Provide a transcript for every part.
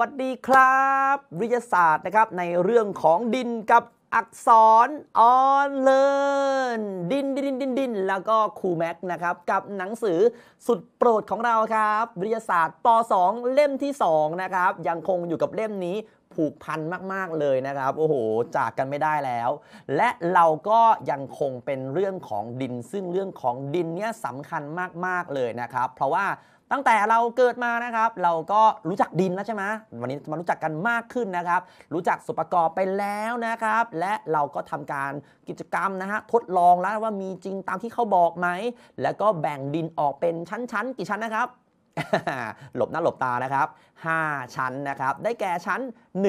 วัสดีครับ วิทยาศาสตร์นะครับในเรื่องของดินกับอักษรออนเลินดินดินดินดินแล้วก็ครูแม็กนะครับกับหนังสือสุดโปรดของเราครับ วิทยาศาสตร์ป .2 เล่มที่2นะครับยังคงอยู่กับเล่มนี้ผูกพันมาก ๆเลยนะครับโอ้โหจากกันไม่ได้แล้ว และเราก็ยังคงเป็นเรื่องของดิน ซึ่งเรื่องของดินเนี้ยสำคัญมากๆเลยนะครับ เพราะว่าตั้งแต่เราเกิดมานะครับเราก็รู้จักดินแล้วใช่ไหม วันนี้มารู้จักกันมากขึ้นนะครับ รู้จักสุประกอบไปแล้วนะครับ และเราก็ทำการกิจกรรมนะฮะทดลองแล้วว่ามีจริงตามที่เขาบอกไหม แล้วก็แบ่งดินออกเป็นชั้นๆ กี่ชั้นนะครับหลบหน้าหลบตานะครับ 5 ชั้นนะครับ ได้แก่ชั้น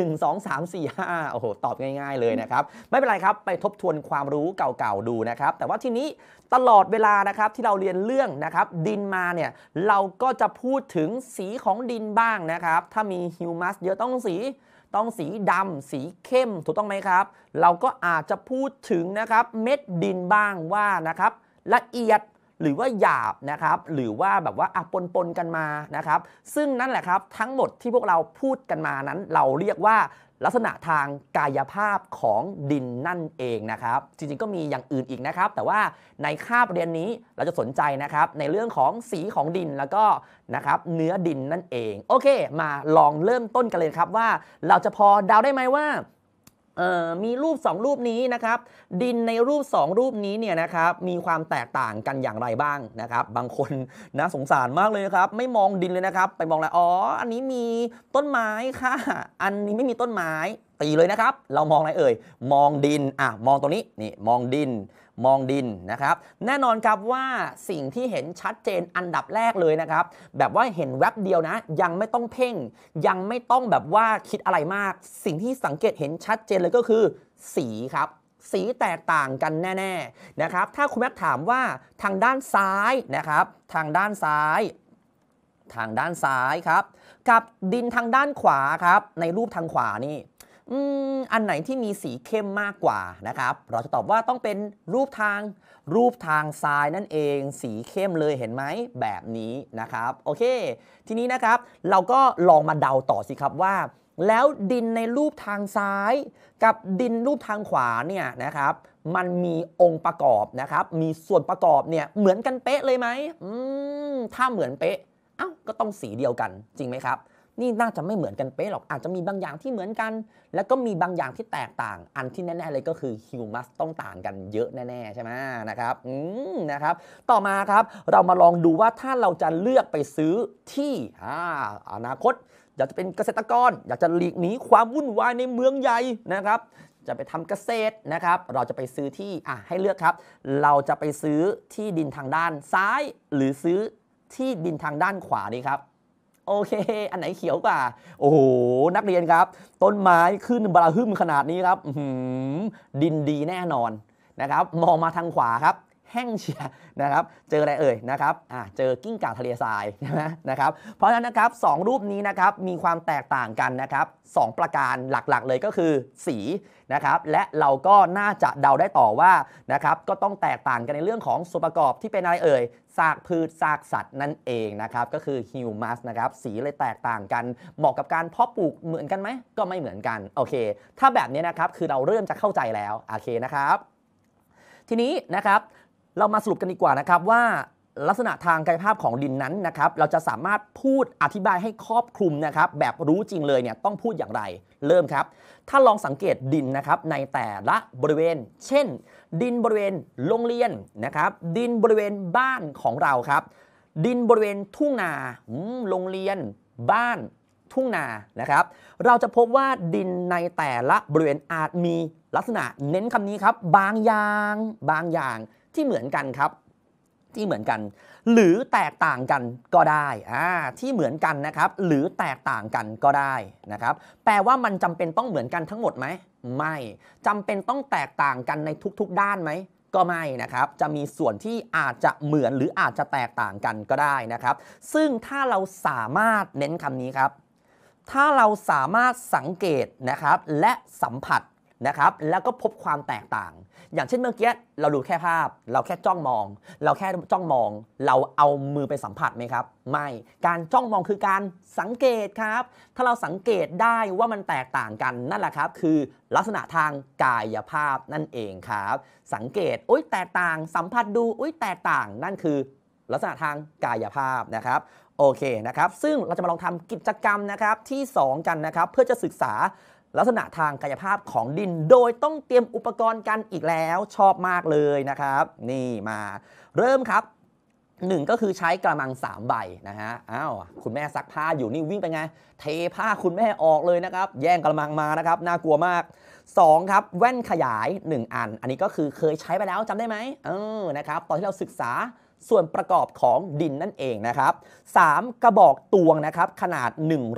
1 2 3 4 5โอ้โห ตอบง่าย ๆเลยนะครับ ไม่เป็นไรครับ ไปทบทวนความรู้เก่าๆดูนะครับ แต่ว่าทีนี้ตลอดเวลานะครับที่เราเรียนเรื่องนะครับดินมาเนี่ยเราก็จะพูดถึงสีของดินบ้างนะครับ ถ้ามีฮิวมัสเยอะต้องสีต้องสีดำสีเข้มถูกต้องไหมครับ เราก็อาจจะพูดถึงนะครับเม็ดดินบ้างว่านะครับละเอียดหรือว่าหยาบนะครับ หรือว่าแบบว่าอ่ะปนปนกันมา นะครับ ซึ่งนั่นแหละครับทั้งหมดที่พวกเราพูดกันมานั้น เราเรียกว่าลักษณะทางกายภาพของดินนั่นเองนะครับ จริงๆก็มีอย่างอื่นอีกนะครับ แต่ว่าในคาบเรียนนี้เราจะสนใจนะครับในเรื่องของสีของดินแล้วก็นะครับเนื้อดินนั่นเอง โอเค มาลองเริ่มต้นกันเลยครับว่าเราจะพอเดาได้ไหมว่ามีรูป 2 รูปนี้นะครับดินในรูป 2 รูปนี้เนี่ยนะครับมีความแตกต่างกันอย่างไรบ้างนะครับบางคนนะสงสารมากเลยครับ ไม่มองดินเลยนะครับ ไปมองแล้วอ๋อ อันนี้มีต้นไม้ค่ะอันนี้ไม่มีต้นไม้ตีเลยนะครับ เรามองอะไรเอ่ย มองดิน อ่ะ มองตรงนี้ นี่ มองดิน มองดินนะครับ แน่นอนครับว่าสิ่งที่เห็นชัดเจนอันดับแรกเลยนะครับ แบบว่าเห็นแวบเดียวนะ ยังไม่ต้องเพ่ง ยังไม่ต้องแบบว่าคิดอะไรมาก สิ่งที่สังเกตเห็นชัดเจนเลยก็คือ สีครับ สีแตกต่างกันแน่ ๆนะครับ ถ้าคุณแม่ถามว่าทางด้านซ้ายนะครับ ทางด้านซ้าย ทางด้านซ้ายครับ กับดินทางด้านขวาครับ ในรูปทางขวานี่อันไหนที่มีสีเข้มมากกว่านะครับ เราจะตอบว่าต้องเป็นรูปทางรูปทางทรายนั่นเอง สีเข้มเลยเห็นไหมแบบนี้นะครับโอเค ทีนี้นะครับเราก็ลองมาเดาต่อสิครับว่า แล้วดินในรูปทางซ้าย กับดินรูปทางขวาเนี่ยนะครับ มันมีองค์ประกอบนะครับมีส่วนประกอบเนี่ยเหมือนกันเป๊ะเลยไหมถ้าเหมือนเป๊ะเอ้าก็ต้องสีเดียวกัน จริงไหมครับนี่น่าจะไม่เหมือนกันเป๊ะหรอก อาจจะมีบางอย่างที่เหมือนกัน แล้วก็มีบางอย่างที่แตกต่าง อันที่แน่ๆเลยก็คือฮิวมัสต้องต่างกันเยอะแน่ๆ ใช่ไหมนะครับ อืมนะครับ ต่อมาครับ เรามาลองดูว่าถ้าเราจะเลือกไปซื้อที่อ่าอนาคต อยากจะเป็นเกษตรกร อยากจะหลีกหนีความวุ่นวายในเมืองใหญ่นะครับ จะไปทำเกษตรนะครับ เราจะไปซื้อ ที่อ่ะให้เลือกครับ เราจะไปซื้อที่ดินทางด้านซ้าย หรือซื้อที่ดินทางด้านขวานีครับโอเค อันไหนเขียวกว่า โอ้โห นักเรียนครับ ต้นไม้ขึ้นบลาหึมขนาดนี้ครับ ดินดีแน่นอนนะครับ มองมาทางขวาครับแห้งเชียนะครับ เจออะไรเอ่ยนะครับอ่าเจอกิ้งก่าทะเลทรายใช่ไหมนะครับ เพราะฉะนั้นนะครับสรูปนี้นะครับ มีความแตกต่างกันนะครับ 2 ประการหลักๆ เลยก็คือ สีนะครับ และเราก็น่าจะเดาได้ต่อว่านะครับ ก็ต้องแตกต่างกันในเรื่องของส่วนประกอบที่เป็นอะไรเอ่ยซากพืชซากสัตว์นั่นเองนะครับ ก็คือฮิวมัสนะครับ สีเลยแตกต่างกันเหมาะกับการเพาะปลูกเหมือนกันไหม ก็ไม่เหมือนกัน โอเค ถ้าแบบนี้นะครับ คือเราเริ่มจะเข้าใจแล้ว โอเคนะครับ ทีนี้นะครับเรามาสรุปกันดีกว่านะครับว่าลักษณะทางกายภาพของดินนั้นนะครับเราจะสามารถพูดอธิบายให้ครอบคลุมนะครับ แบบรู้จริงเลยเนี่ยต้องพูดอย่างไร เริ่มครับ ถ้าลองสังเกตดินนะครับในแต่ละบริเวณ เช่น ดินบริเวณโรงเรียนนะครับ ดินบริเวณบ้านของเราครับ ดินบริเวณทุ่งนาโรงเรียน บ้าน ทุ่งนานะครับ เราจะพบว่าดินในแต่ละบริเวณอาจมีลักษณะเน้นคำนี้ครับ บางอย่าง บางอย่างที่เหมือนกันครับที่เหมือนกัน หรือแตกต่างกันก็ได้อ่าที่เหมือนกันนะครับ หรือแตกต่างกันก็ได้นะครับแปลว่ามันจำเป็นต้องเหมือนกันทั้งหมดไหมไม่จำเป็นต้องแตกต่างกันในทุก ๆ ด้านไหม ก็ไม่นะครับ จะมีส่วนที่อาจจะเหมือนหรืออาจจะแตกต่างกันก็ได้นะครับ ซึ่งถ้าเราสามารถเน้นคำนี้ครับ ถ้าเราสามารถสังเกตนะครับ และสัมผัสนะครับ แล้วก็พบความแตกต่างอย่างเช่นเมื่อกี้เราดูแค่ภาพ เราแค่จ้องมอง เราแค่จ้องมอง เราเอามือไปสัมผัสไหมครับไม่การจ้องมองคือการสังเกตครับ ถ้าเราสังเกตได้ว่ามันแตกต่างกันนั่นแหละครับคือลักษณะทางกายภาพนั่นเองครับสังเกตอุ้ยแตกต่างสัมผัสดูอุ้ยแตกต่างนั่นคือ ลักษณะทางกายภาพนะครับโอเคนะครับ ซึ่งเราจะมาลองทำกิจกรรมนะครับที่ 2 กันนะครับเพื่อจะศึกษาลักษณะทางกายภาพของดิน โดยต้องเตรียมอุปกรณ์กันอีกแล้ว ชอบมากเลยนะครับ นี่มาเริ่มครับหนึ่งก็คือใช้กระมัง 3 ใบนะฮะ อ้าว คุณแม่ซักผ้าอยู่นี่วิ่งไปไง เทผ้าคุณแม่ออกเลยนะครับ แย่งกระมังมานะครับ น่ากลัวมาก2ครับแว่นขยาย 1 อัน อันนี้ก็คือเคยใช้ไปแล้วจำได้ไหมเออนะครับ ตอนที่เราศึกษาส่วนประกอบของดินนั่นเองนะครับ 3. กระบอกตวงนะครับขนาด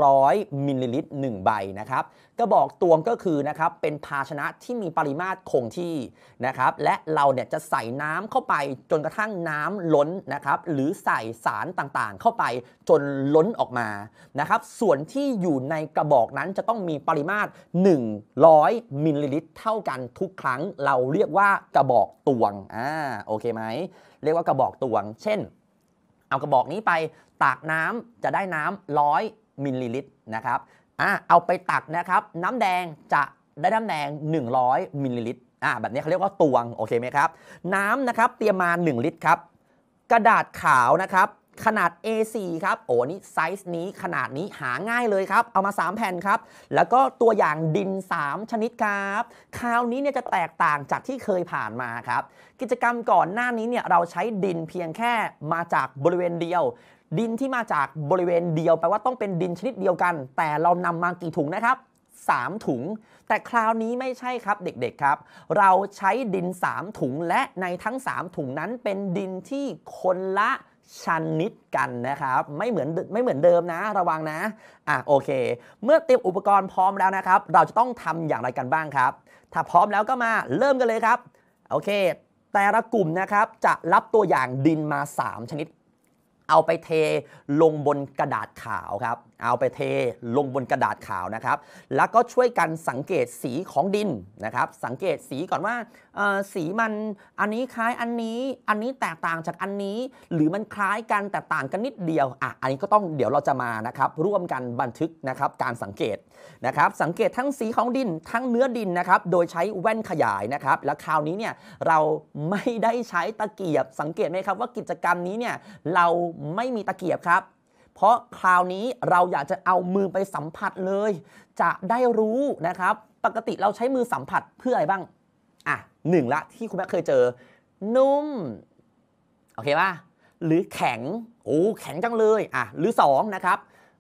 100มิลลิลิตร1ใบนะครับ กระบอกตวงก็คือนะครับเป็นภาชนะที่มีปริมาตรคงที่นะครับ และเราเนี่ยจะใส่น้ำเข้าไปจนกระทั่งน้ำล้นนะครับ หรือใส่สารต่างๆ เข้าไปจนล้นออกมานะครับ ส่วนที่อยู่ในกระบอกนั้นจะต้องมีปริมาตร 100มิลลิลิตรเท่ากันทุกครั้งเราเรียกว่ากระบอกตวง อ่า โอเคไหมเรียกว่ากระบอกตวง เช่น เอากระบอกนี้ไปตักน้ำจะได้น้ำ 100มิลลิลิตรนะครับ อ่า เอาไปตักนะครับ น้ำแดงจะได้น้ำแดง100มิลลิลิตรอ่า แบบนี้เขาเรียกว่าตวง โอเคไหมครับ น้ำนะครับ เตรียมมา1ลิตรครับ กระดาษขาวนะครับขนาด A4 ครับ โอ้นี่ไซส์นี้ขนาดนี้หาง่ายเลยครับ เอามา 3 แผ่นครับ แล้วก็ตัวอย่างดิน 3 ชนิดครับ คราวนี้เนี่ยจะแตกต่างจากที่เคยผ่านมาครับ กิจกรรมก่อนหน้านี้เนี่ยเราใช้ดินเพียงแค่มาจากบริเวณเดียว ดินที่มาจากบริเวณเดียวแปลว่าต้องเป็นดินชนิดเดียวกัน แต่เรานำมากี่ถุงนะครับ 3 ถุง แต่คราวนี้ไม่ใช่ครับเด็กๆครับ เราใช้ดิน 3 ถุงและในทั้ง 3 ถุงนั้นเป็นดินที่คนละชนิดกันนะครับไม่เหมือนไม่เหมือนเดิมนะ ระวังนะอ่ะโอเค เมื่อเตรียมอุปกรณ์พร้อมแล้วนะครับ เราจะต้องทำอย่างไรกันบ้างครับ ถ้าพร้อมแล้วก็มาเริ่มกันเลยครับ โอเค แต่ละกลุ่มนะครับจะรับตัวอย่างดินมา 3 ชนิดเอาไปเทลงบนกระดาษขาวครับเอาไปเทลงบนกระดาษขาวนะครับ แล้วก็ช่วยกันสังเกตสีของดินนะครับ สังเกตสีก่อนว่าสีมันอันนี้คล้ายอันนี้ อันนี้แตกต่างจากอันนี้ หรือมันคล้ายกันแต่ต่างกันนิดเดียว อ่ะ อันนี้ก็ต้องเดี๋ยวเราจะมานะครับ ร่วมกันบันทึกนะครับการสังเกตนะครับ สังเกตทั้งสีของดินทั้งเนื้อดินนะครับ โดยใช้แว่นขยายนะครับ และคราวนี้เนี่ยเราไม่ได้ใช้ตะเกียบ สังเกตไหมครับว่ากิจกรรมนี้เนี่ยเราไม่มีตะเกียบครับเพราะคราวนี้เราอยากจะเอามือไปสัมผัสเลย จะได้รู้นะครับ ปกติเราใช้มือสัมผัสเพื่ออะไรบ้างอ่ะหนึ่งละ ที่คุณแม่เคยเจอ นุ่มโอเคป่ะหรือแข็ง โอ้แข็งจังเลยอ่ะหรือสองนะครับ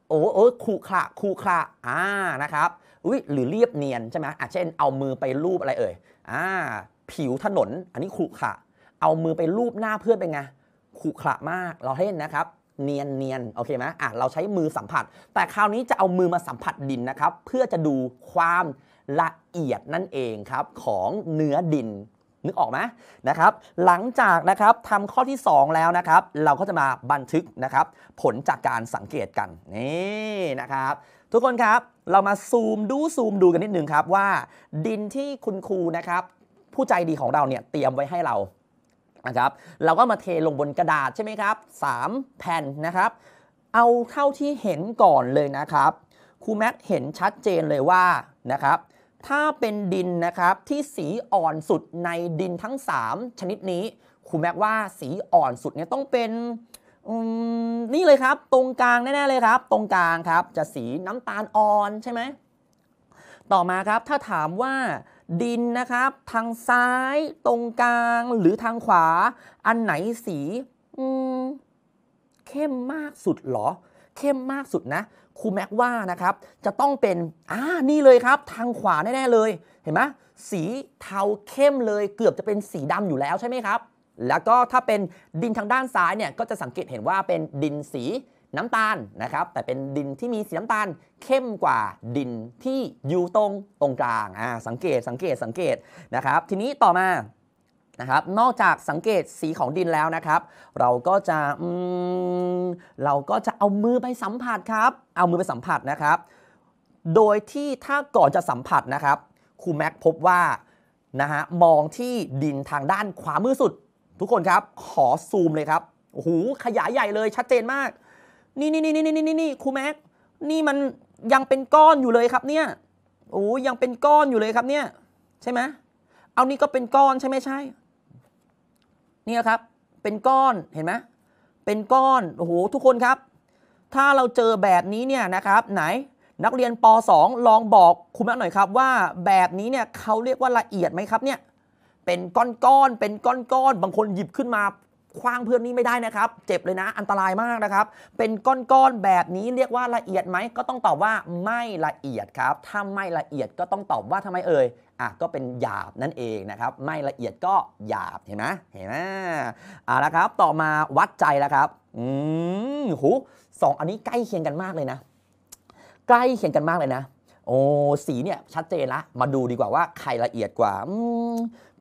โอ้เออคูขระคูขระอ่านะครับอุ้ยหรือเรียบเนียนใช่ไหมอ่ะเช่น เอามือไปรูปอะไรเอ่ยอ่าผิวถนน อันนี้ขรุขระเอามือไปรูปหน้าเพื่อนเป็นไงขรุขระมากเราเล่นนะครับเนียนเนียนโอเคไหมอ่ะเราใช้มือสัมผัส แต่คราวนี้จะเอามือมาสัมผัสดินนะครับ เพื่อจะดูความละเอียดนั่นเองครับของเนื้อดินนึกออกไหมนะครับ หลังจากนะครับทำข้อที่ 2 แล้วนะครับ เราก็จะมาบันทึกนะครับ ผลจากการสังเกตกันนี่นะครับ ทุกคนครับเรามาซูมดูซูมดูกันนิดนึงครับว่าดินที่คุณครูนะครับ ผู้ใจดีของเราเนี่ยเตรียมไว้ให้เรานะครับเราก็มาเทลงบนกระดาษใช่ไหมครับ3แผ่นนะครับเอาเท่าที่เห็นก่อนเลยนะครับครูแม็กเห็นชัดเจนเลยว่านะครับถ้าเป็นดินนะครับที่สีอ่อนสุดในดินทั้ง 3 ชนิดนี้ครูแม็กว่าสีอ่อนสุดเนี่ยต้องเป็นนี่เลยครับตรงกลางแน่ๆเลยครับ ตรงกลางครับจะสีน้ำตาลอ่อนใช่ไหมต่อมาครับถ้าถามว่าดินนะครับทางซ้ายตรงกลาง หรือทางขวา อันไหนสีเข้มมากสุดหรอเข้มมากสุดนะครูแม็กว่านะครับ จะต้องเป็นอ่านี่เลยครับ ทางขวาแน่ๆเลยเห็นไหมสีเทาเข้มเลยเกือบจะเป็นสีดำอยู่แล้วใช่ไหมครับแล้วก็ถ้าเป็นดินทางด้านซ้ายเนี่ยก็จะสังเกตเห็นว่าเป็นดินสีน้ำตาลนะครับแต่เป็นดินที่มีสีน้ำตาลเข้มกว่าดินที่อยู่ตรง ตรงกลางอ่าสังเกตสังเกตสังเกตนะครับ ทีนี้ต่อมานะครับนอกจากสังเกตสีของดินแล้วนะครับ เราก็จะเราก็จะเอามือไปสัมผัสครับเอามือไปสัมผัสนะครับ โดยที่ถ้าก่อนจะสัมผัสนะครับครูแม็กพบว่านะฮะมองที่ดินทางด้านขวามือสุด ทุกคนครับขอซูมเลยครับโอ้โหขยายใหญ่เลยชัดเจนมากนี่นี่นี่นี่นี่นี่นี่นี่ครูแม็กนี่มันยังเป็นก้อนอยู่เลยครับเนี่ยโอ้ยังเป็นก้อนอยู่เลยครับเนี่ยใช่ไหมเอานี่ก็เป็นก้อนใช่ไหมใช่เนี่ยครับเป็นก้อนเห็นไหมเป็นก้อนโอ้โหทุกคนครับ ถ้าเราเจอแบบนี้เนี่ยนะครับ ไหนนักเรียนป .2 ลองบอกครูแม็กหน่อยครับ ว่าแบบนี้เนี่ยเขาเรียกว่าละเอียดไหมครับเนี่ยเป็นก้อนๆเป็นก้อนๆบางคนหยิบขึ้นมาคว้างเพื่อนนี้ไม่ได้นะครับ เจ็บเลยนะ อันตรายมากนะครับ เป็นก้อนๆแบบนี้เรียกว่าละเอียดไหมก็ต้องตอบว่าไม่ละเอียดครับถ้าไม่ละเอียดก็ต้องตอบว่าทำไมเอ่ยอ่ะก็เป็นหยาบนั่นเองนะครับ ไม่ละเอียดก็หยาบเห็นไหมเห็นไหมอ่ะแล้วครับต่อมาวัดใจแล้วครับอืมหูสองอันนี้ใกล้เคียงกันมากเลยนะ ใกล้เคียงกันมากเลยนะ โอ้สีเนี่ยชัดเจนละมาดูดีกว่าว่าใครละเอียดกว่า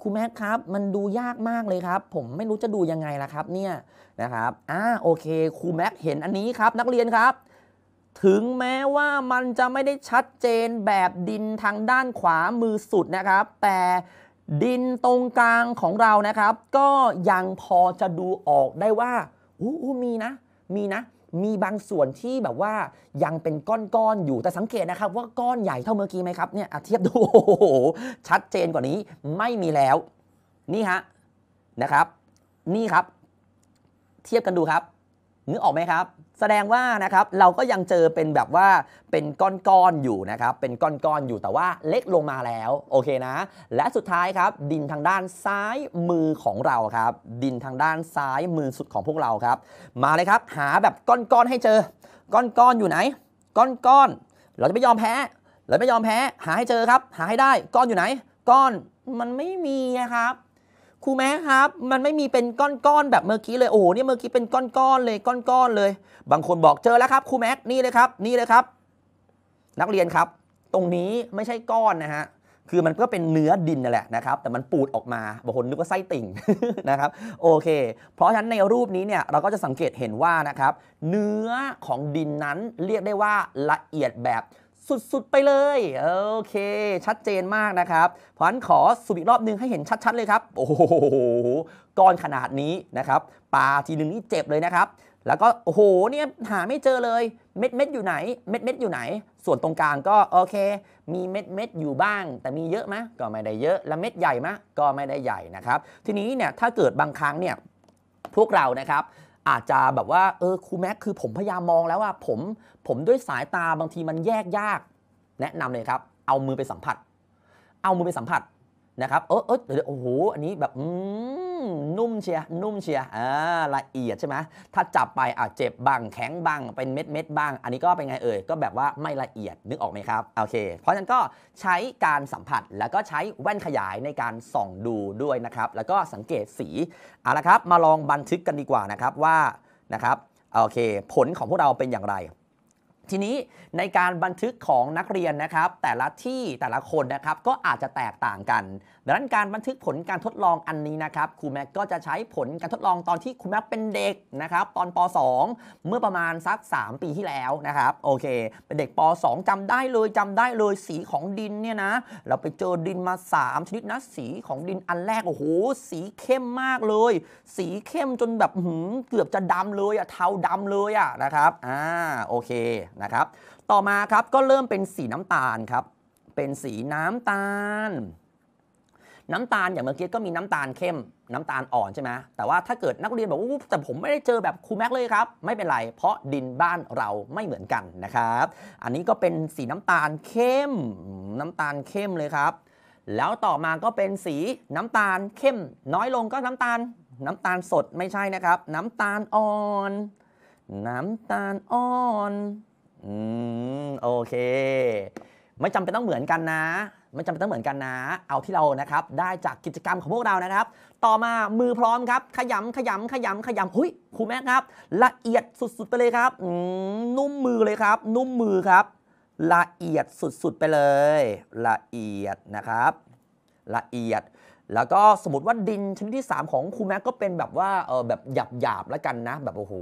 ครูแมทครับมันดูยากมากเลยครับ ผมไม่รู้จะดูยังไงล่ะครับเนี่ยนะครับอ่าโอเคครูแม็กเห็นอันนี้ครับนักเรียนครับ ถึงแม้ว่ามันจะไม่ได้ชัดเจนแบบดินทางด้านขวามือสุดนะครับ แต่ดินตรงกลางของเรานะครับ ก็ยังพอจะดูออกได้ว่าอู้มีนะ มีนะมีบางส่วนที่แบบว่ายังเป็นก้อน ๆ อยู่แต่สังเกตนะครับ ว่าก้อนใหญ่เท่าเมื่อกี้ไหมครับเนี่ยเทียบดูชัดเจนกว่านี้ ไม่มีแล้ว นี่ฮะนะครับ นี่ครับ เทียบกันดูครับนึกออกไหมครับแสดงว่านะครับเราก็ยังเจอเป็นแบบว่า เป็นก้อนๆอยู่นะครับ เป็นก้อนๆอยู่แต่ว่าเล็กลงมาแล้ว โอเคนะ และสุดท้ายครับ ดินทางด้านซ้ายมือของเราครับ ดินทางด้านซ้ายมือสุดของพวกเราครับมาเลยครับ หาแบบก้อนๆให้เจอ ก้อนๆอยู่ไหนก้อนๆเราจะไม่ยอมแพ้เราไม่ยอมแพ้หาให้เจอครับ หาให้ได้ก้อนอยู่ไหน ก้อน มันไม่มีครับครูแม่ครับมันไม่มีเป็นก้อนๆ แบบเมื่อกี้เลยโอ้โหนี่เมื่อกี้เป็นก้อนๆเลยก้อนๆเลย บางคนบอกเจอแล้วครับครูแม็กนี่เลยครับนี่เลยครับ นักเรียนครับ ตรงนี้ไม่ใช่ก้อนนะฮะคือมันก็เป็นเนื้อดินนั่นแหละนะครับแต่มันปูดออกมาบางคนนึกว่าไส้ติ่งนะครับโอเค เพราะฉะนั้นในรูปนี้เนี่ยเราก็จะสังเกตเห็นว่านะครับเนื้อของดินนั้นเรียกได้ว่าละเอียดแบบสุด ๆ ไปเลยโอเค ชัดเจนมากนะครับเพราะนั้นขอสุบอีกรอบนึงให้เห็นชัด ๆเลยครับ โอ้โหก้อนขนาดนี้นะครับปลาทีนึงนี่เจ็บเลยนะครับ แล้วก็โอ้โหเนี่ยหาไม่เจอเลยเม็ดเม็ดอยู่ไหน เม็ดเม็ดอยู่ไหน ส่วนตรงกลางก็โอเค มีเม็ดเม็ดอยู่บ้าง แต่มีเยอะไหมก็ไม่ได้เยอะ แล้วเม็ดใหญ่ไหมก็ไม่ได้ใหญ่นะครับ ทีนี้เนี่ยถ้าเกิดบางครั้งเนี่ยพวกเรานะครับอาจจะแบบว่า เออ ครูแม็กคือผมพยายามมองแล้วว่าผม ผมด้วยสายตาบางทีมันแยกยาก แนะนำเลยครับ เอามือไปสัมผัส เอามือไปสัมผัส นะครับ เออเออเดี๋ยวโอ้โห อันนี้แบบ อืมนุ่มเชียนุ่มเชียอ่า ละเอียดใช่ไหม ถ้าจับไป อ่ะเจ็บบ้าง แข็งบ้าง เป็นเม็ดเม็ดบ้าง อันนี้ก็เป็นไงเอ่ย ก็แบบว่าไม่ละเอียด นึกออกไหมครับ โอเค เพราะฉะนั้นก็ใช้การสัมผัส แล้วก็ใช้แว่นขยายในการส่องดูด้วยนะครับ แล้วก็สังเกตสีเอาละครับ มาลองบันทึกกันดีกว่านะครับ ว่า นะครับ โอเค ผลของพวกเราเป็นอย่างไรทีนี้ในการบันทึกของนักเรียนนะครับแต่ละที่แต่ละคนนะครับก็อาจจะแตกต่างกันดังนั้นการบันทึกผลการทดลองอันนี้นะครับครูแม็กก็จะใช้ผลการทดลองตอนที่ครูแม็กเป็นเด็กนะครับตอนป .2 เมื่อประมาณสัก3ปีที่แล้วนะครับ โอเค เป็นเด็กป .2 จำได้เลยจำได้เลยสีของดินเนี่ยนะเราไปเจอดินมา 3 ชนิดนะสีของดินอันแรกโอ้โห สีเข้มมากเลย สีเข้มจนแบบหืมเกือบจะดำเลยอะเทาดำเลยอะนะครับอ่าโอเคนะครับ ต่อมาครับก็เริ่มเป็นสีน้ำตาลครับ เป็นสีน้ำตาล น้ำตาลอย่างเมื่อกี้ก็มีน้ำตาลเข้ม น้ำตาลอ่อนใช่ไหมแต่ว่าถ้าเกิดนักเรียนบอกว่าแต่ผมไม่ได้เจอแบบครูแม็กเลยครับ ไม่เป็นไร เพราะดินบ้านเราไม่เหมือนกันนะครับ อันนี้ก็เป็นสีน้ำตาลเข้ม น้ำตาลเข้มเลยครับ แล้วต่อมา ก็เป็นสีน้ำตาลเข้ม น้อยลงก็น้ำตาล น้ำตาลสดไม่ใช่นะครับ น้ำตาลอ่อน น้ำตาลอ่อนอืมโอเค ไม่จำเป็นต้องเหมือนกันนะ ไม่จำเป็นต้องเหมือนกันนะ เอาที่เรานะครับ ได้จากกิจกรรมของพวกเรานะครับ ต่อมามือพร้อมครับขยำขยำขยำขยำหุ้ยครูแม่ครับ ละเอียดสุดๆไปเลยครับอืมนุ่มมือเลยครับ นุ่มมือครับ ละเอียดสุดๆไปเลย ละเอียดนะครับ ละเอียด แล้วก็สมมติว่าดินชนิดที่ 3 ของครูแม็กก็เป็นแบบว่าเออแบบหยาบหยาบแล้วกันนะ แบบโอ้โห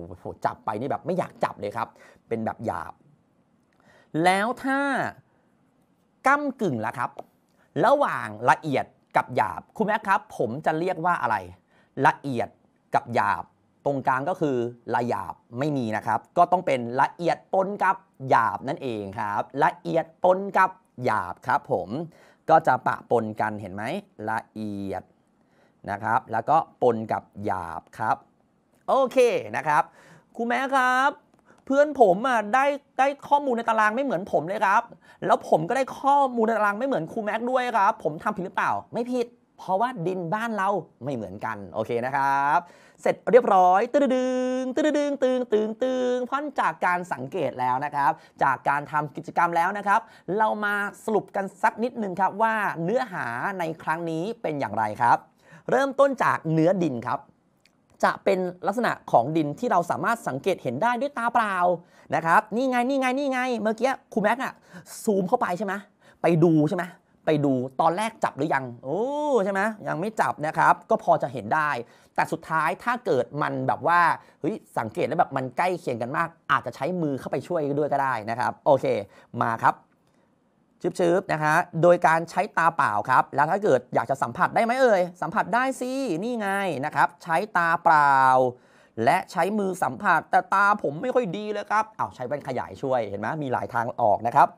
จับไปนี่แบบไม่อยากจับเลยครับ เป็นแบบหยาบแล้วถ้าก้ากึ่งล่ะครับ ระหว่างละเอียดกับหยาบคุณแม่ครับ ผมจะเรียกว่าอะไร ละเอียดกับหยาบตรงกลางก็คือละหยาบไม่มีนะครับ ก็ต้องเป็นละเอียดปนกับหยาบ นั่นเองครับ ละเอียดปนกับหยาบครับ ผมก็จะปะปนกันเห็นไหม ละเอียดนะครับ แล้วก็ปนกับหยาบครับ โอเคนะครับครูแม่ครับพื่อนผมอ่ะได้ได้ข้อมูลในตารางไม่เหมือนผมเลยครับแล้วผมก็ได้ข้อมูลในตารางไม่เหมือนครูแม็กด้วยครับ ผมทำผิดหรือเปล่าไม่ผิด เพราะว่าดินบ้านเราไม่เหมือนกันโอเคนะครับ เสร็จเรียบร้อยตึ้งตึงตึ้งตึงตึงตึงตึงพ้นจากการสังเกตแล้วนะครับ จากการทำกิจกรรมแล้วนะครับ เรามาสรุปกันสักนิดนึงครับว่าเนื้อหาในครั้งนี้เป็นอย่างไรครับ เริ่มต้นจากเนื้อดินครับจะเป็นลักษณะของดินที่เราสามารถสังเกตเห็นได้ด้วยตาเปล่านะครับ นี่ไงนี่ไงนี่ไงเมื่อกี้ครูแม็กอะซูมเข้าไปใช่ไหมไปดูใช่ไหมไปดูตอนแรกจับหรือยัง โอ้ใช่ไหมยังไม่จับนะครับ ก็พอจะเห็นได้ แต่สุดท้ายถ้าเกิดมันแบบว่าเฮ้ยสังเกตแล้วแบบมันใกล้เคียงกันมาก อาจจะใช้มือเข้าไปช่วยด้วยก็ได้นะครับ โอเค มาครับชืบชืบนะคะโดยการใช้ตาเปล่าครับ แล้วถ้าเกิดอยากจะสัมผัสได้ไหมเอ่ย สัมผัสได้สิ นี่ไงนะครับ ใช้ตาเปล่าและใช้มือสัมผัส แต่ตาผมไม่ค่อยดีเลยครับเอาใช้แว่นขยายช่วย เห็นไหมมีหลายทางออกนะครับ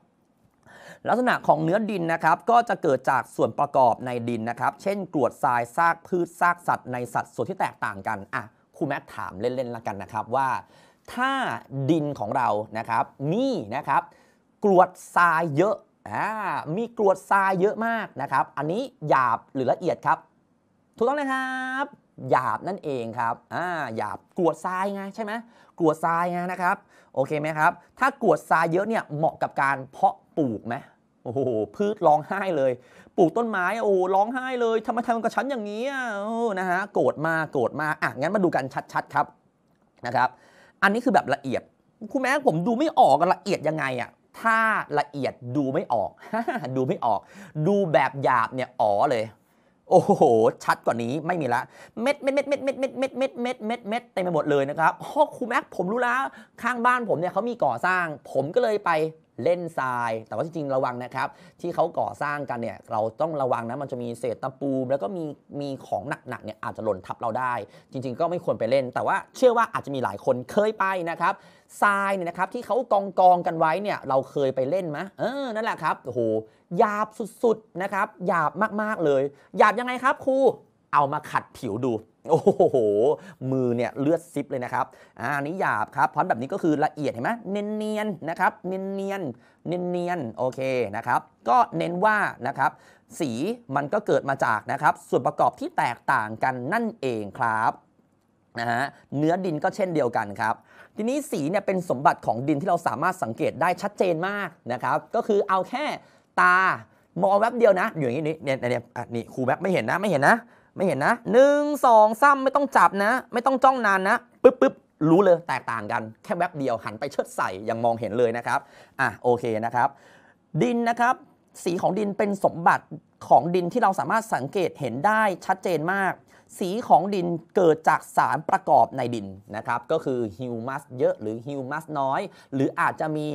ลักษณะของเนื้อดินนะครับ ก็จะเกิดจากส่วนประกอบในดินนะครับ เช่น กรวดทราย ซากพืช ซากสัตว์ ในสัดส่วนที่แตกต่างกัน อ่ะ ครูแม็ถามเล่นๆ ละกันนะครับว่า ถ้าดินของเรานะครับมีนะครับ กรวดทรายเยอะมีกรวดทรายเยอะมากนะครับอันนี้หยาบหรือละเอียดครับถูกต้องเลยครับ หยาบนั่นเองครับอ่าหยาบกรวดทรายไงใช่ไหมกรวดทรายไงนะครับโอเคไหมครับ ถ้ากรวดทรายเยอะเนี่ยเหมาะกับการเพาะปลูกไหมโอ้โหพืชร้องไห้เลย ปลูกต้นไม้โอ้ร้องไห้เลยทำไมทำกับฉันอย่างนี้อนะฮะโกรธมากโกรธมากอ่ะงั้นมาดูกันชัดๆครับนะครับ อันนี้คือแบบละเอียดคุณแม่ผมดูไม่ออกละเอียดยังไงอ่ะถ้าละเอียดดูไม่ออก ดูไม่ออก ดูแบบหยาบเนี่ย อ๋อเลย โอ้โห ชัดกว่านี้ไม่มีละ เม็ดเม็ดเม็ดเม็ดเม็ดเม็ดเม็ดเม็ดเม็ดเม็ดเม็ดเต็มไปหมดเลยนะครับโอ้ครูแม็กผมรู้แล้ว ข้างบ้านผมเนี่ยเขามีก่อสร้าง ผมก็เลยไปเล่นทราย แต่ว่าจริงๆระวังนะครับ ที่เขาก่อสร้างกันเนี่ยเราต้องระวังนะมันจะมีเศษตะปูแล้วก็มีมีของหนักๆเนี่ยอาจจะหล่นทับเราได้ จริงๆ ก็ไม่ควรไปเล่น แต่ว่า เชื่อว่าอาจจะมีหลายคนเคยไปนะครับทรายเนี่ยนะครับที่เขากองกองกันไว้เนี่ยเราเคยไปเล่นไหมเออนั่นแหละครับโอ้โหหยาบสุดๆนะครับหยาบมากๆเลยหยาบยังไงครับครูเอามาขัดผิวดูโอ้โห มือเนี่ยเลือดซิปเลยนะครับอ่านี้หยาบครับพร้อมแบบนี้ก็คือละเอียดเห็นไหมเนียนๆนะครับเนียนๆเนียนๆโอเคนะครับ ก็เน้นว่านะครับสีมันก็เกิดมาจากนะครับส่วนประกอบที่แตกต่างกันนั่นเองครับนะฮะเนื้อดินก็เช่นเดียวกันครับ ทีนี้สีเนี่ยเป็นสมบัติของดินที่เราสามารถสังเกตได้ชัดเจนมากนะครับ ก็คือเอาแค่ตามองแวบเดียวนะอยู่อย่างนี้นี่เนี่ยนี่ครูแวบไม่เห็นนะไม่เห็นนะไม่เห็นนะหนึ่งสอง ซ้ำไม่ต้องจับนะ ไม่ต้องจ้องนานนะ ปึ๊บปึ๊บรู้เลยแตกต่างกันแค่แวบเดียวหันไปเชิดใส่ยังมองเห็นเลยนะครับอ่ะโอเคนะครับ ดินนะครับ สีของดินเป็นสมบัติของดินที่เราสามารถสังเกตเห็นได้ชัดเจนมากสีของดินเกิดจากสารประกอบในดินนะครับ ก็คือฮิวมัสเยอะหรือฮิวมัสน้อย หรืออาจจะมี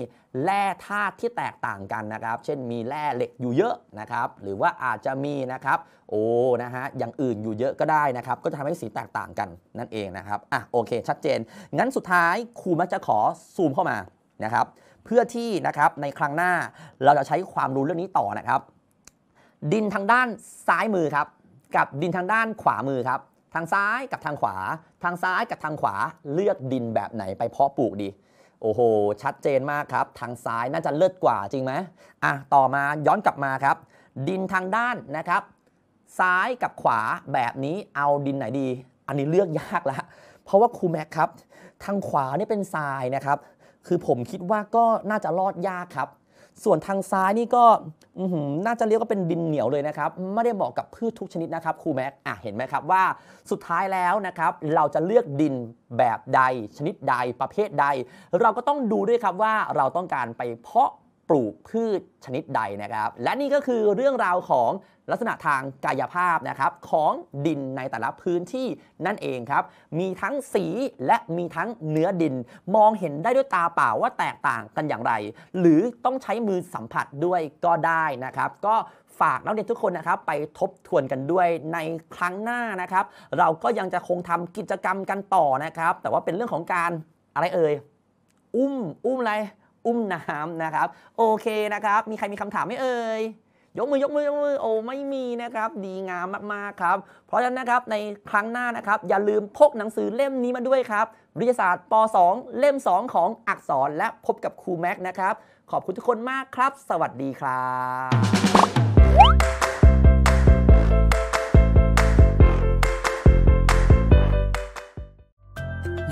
แร่ธาตุที่แตกต่างกันนะครับ เช่นมีแร่เหล็กอยู่เยอะนะครับ หรือว่าอาจจะมีนะครับโอ้นะฮะอย่างอื่นอยู่เยอะก็ได้นะครับ ก็จะทำให้สีแตกต่างกันนั่นเองนะครับ อ่ะ โอเคชัดเจน งั้นสุดท้ายครูมักจะขอซูมเข้ามานะครับ เพื่อที่นะครับในครั้งหน้าเราจะใช้ความรู้เรื่องนี้ต่อนะครับ ดินทางด้านซ้ายมือครับกับดินทางด้านขวามือครับ ทางซ้ายกับทางขวา ทางซ้ายกับทางขวาเลือกดินแบบไหนไปเพาะปลูกดี โอ้โห ชัดเจนมากครับ ทางซ้ายน่าจะเลิศกว่าจริงไหมอ่ะ ต่อมาย้อนกลับมาครับ ดินทางด้านนะครับ ซ้ายกับขวาแบบนี้เอาดินไหนดี อันนี้เลือกยากละ เพราะว่าครูแม็กครับทางขวานี่เป็นทรายนะครับ คือผมคิดว่าก็น่าจะรอดยากครับส่วนทางซ้ายนี่ก็น่าจะเรียกว่าเป็นดินเหนียวเลยนะครับไม่ได้เหมาะกับพืชทุกชนิดนะครับครูแม็กอ่ะเห็นไหมครับว่าสุดท้ายแล้วนะครับเราจะเลือกดินแบบใดชนิดใดประเภทใด เราก็ต้องดูด้วยครับว่าเราต้องการไปเพาะปลูกพืชชนิดใดนะครับ และนี่ก็คือเรื่องราวของลักษณะทางกายภาพนะครับของดินในแต่ละพื้นที่นั่นเองครับมีทั้งสีและมีทั้งเนื้อดินมองเห็นได้ด้วยตาเปล่าว่าแตกต่างกันอย่างไร หรือต้องใช้มือสัมผัสด้วยก็ได้นะครับ ก็ฝากนักเรียนทุกคนนะครับไปทบทวนกันด้วยในครั้งหน้านะครับ เราก็ยังจะคงทำกิจกรรมกันต่อนะครับ แต่ว่าเป็นเรื่องของการอะไรเอ่ยอุ้มอุ้มอะไรอุ้มน้ำนะครับโอเคนะครับ มีใครมีคำถามไหมเอ่ยยกมือยกมือ ยกมือโอ้ ไม่มีนะครับ ดีงามมาก ๆ ครับ เพราะฉะนั้นนะครับในครั้งหน้านะครับอย่าลืมพกหนังสือเล่มนี้มาด้วยครับวิทยาศาสตร์ป .2 เล่ม 2 ของอักษรและพบกับครูแม็กนะครับ ขอบคุณทุกคนมากครับ สวัสดีครับ